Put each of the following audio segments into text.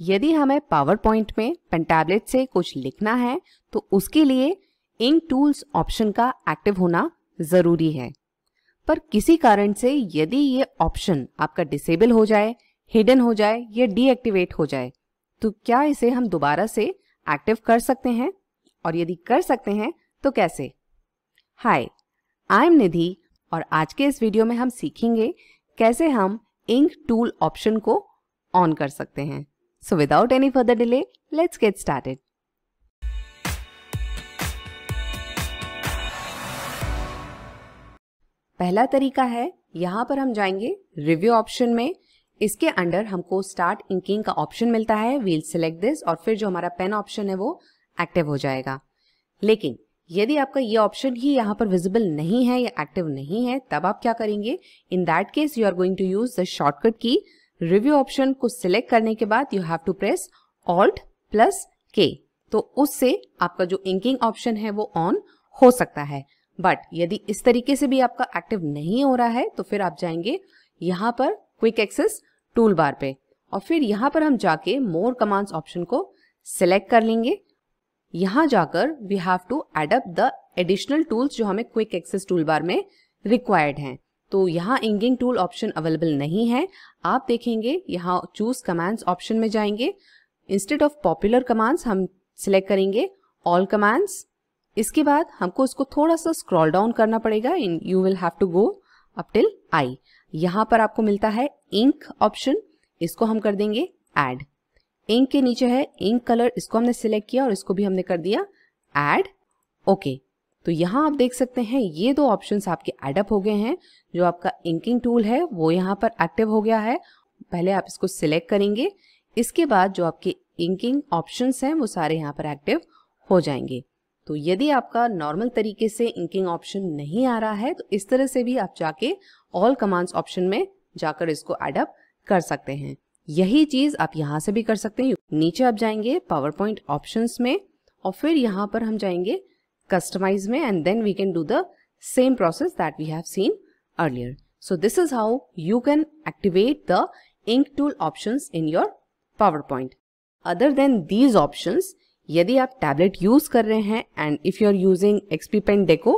यदि हमें power point में पेंटैबलेट से कुछ लिखना है तो उसके लिए इंक टूल्स ऑप्शन का एक्टिव होना ज़रूरी है पर किसी कारण से यदि ये ऑप्शन आपका डिसेबल हो जाए हिडन हो जाए या डीएक्टिवेट हो जाए तो क्या इसे हम दोबारा से एक्टिव कर सकते हैं और यदि कर सकते हैं तो कैसे हाय आई एम निधि और आज के इस वीडियो में हम सीखेंगे कैसे हम इंक टूल ऑप्शन को ऑन कर सकते हैं So without any further delay, let's get started. पहला तरीका है यहां पर हम जाएंगे रिव्यू ऑप्शन में इसके अंडर हमको स्टार्ट इंकिंग का ऑप्शन मिलता है वील सिलेक्ट दिस और फिर जो हमारा पेन ऑप्शन है वो एक्टिव हो जाएगा लेकिन यदि आपका ये ऑप्शन ही यहाँ पर विजिबल नहीं है या एक्टिव नहीं है तब आप क्या करेंगे in that case you are going to use the shortcut की रिव्यू ऑप्शन को सिलेक्ट करने के बाद you have to press alt plus K तो उससे आपका जो इंकिंग ऑप्शन है वो ऑन हो सकता है बट यदि इस तरीके से भी आपका एक्टिव नहीं हो रहा है तो फिर आप जाएंगे यहां पर क्विक एक्सेस टूल बार पे और फिर यहां पर हम जाके मोर कमांड्स ऑप्शन को सिलेक्ट कर लेंगे यहां जाकर we have to add up the additional tools जो हमें क्विक एक्सेस टूल बार में रिक्वायर्ड हैं तो यहाँ इंगिंग टूल ऑप्शन अवेलेबल नहीं है आप देखेंगे यहाँ चूज कमांड्स ऑप्शन में जाएंगे इंस्टेड ऑफ पॉपुलर कमांड्स हम सिलेक्ट करेंगे ऑल कमांड्स इसके बाद हमको इसको थोड़ा सा स्क्रॉल डाउन करना पड़ेगा in you will have to go up till I यहाँ पर आपको मिलता है इंक ऑप्शन इसको हम कर देंगे एड इंक के नीचे है इंक कलर इसको हमने सिलेक्ट किया और इसको भी हमने कर दिया एड ओके okay. तो यहाँ आप देख सकते हैं ये दो ऑप्शंस आपके एडअप हो गए हैं जो आपका इंकिंग टूल है वो यहाँ पर एक्टिव हो गया है पहले आप इसको सिलेक्ट करेंगे इसके बाद जो आपके इंकिंग ऑप्शंस हैं वो सारे यहाँ पर एक्टिव हो जाएंगे तो यदि आपका नॉर्मल तरीके से इंकिंग ऑप्शन नहीं आ रहा है तो इस तरह से भी आप जाके ऑल कमांड्स ऑप्शन में जाकर इसको एडअप कर सकते हैं यही चीज आप यहाँ से भी कर सकते हैं नीचे आप जाएंगे पावर पॉइंट ऑप्शन में और फिर यहाँ पर हम जाएंगे customize me and then we can do the same process that we have seen earlier. So this is how you can activate the ink tool options in your PowerPoint. Other than these options, यदि आप tablet use कर रहे हैं and if you are using XP pen Deco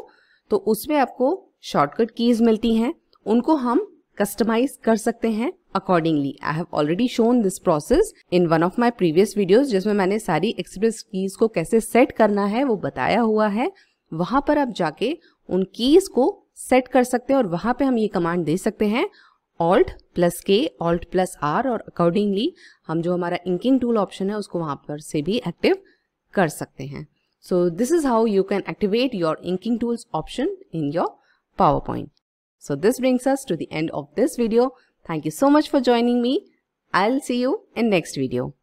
तो उसमें आपको shortcut keys मिलती हैं उनको हम कस्टमाइज कर सकते हैं accordingly I have already shown this process in one of my previous videos जिसमें मैंने सारी एक्सप्रेस कीज को कैसे सेट करना है वो बताया हुआ है वहां पर आप जाके उन कीज को सेट कर सकते हैं और वहां पे हम ये कमांड दे सकते हैं alt plus K alt plus R और अकॉर्डिंगली हम जो हमारा इंकिंग टूल ऑप्शन है उसको वहां पर से भी एक्टिव कर सकते हैं so this is how you can activate your inking tools option in your PowerPoint So this brings us to the end of this video. Thank you so much for joining me. I'll see you in next video.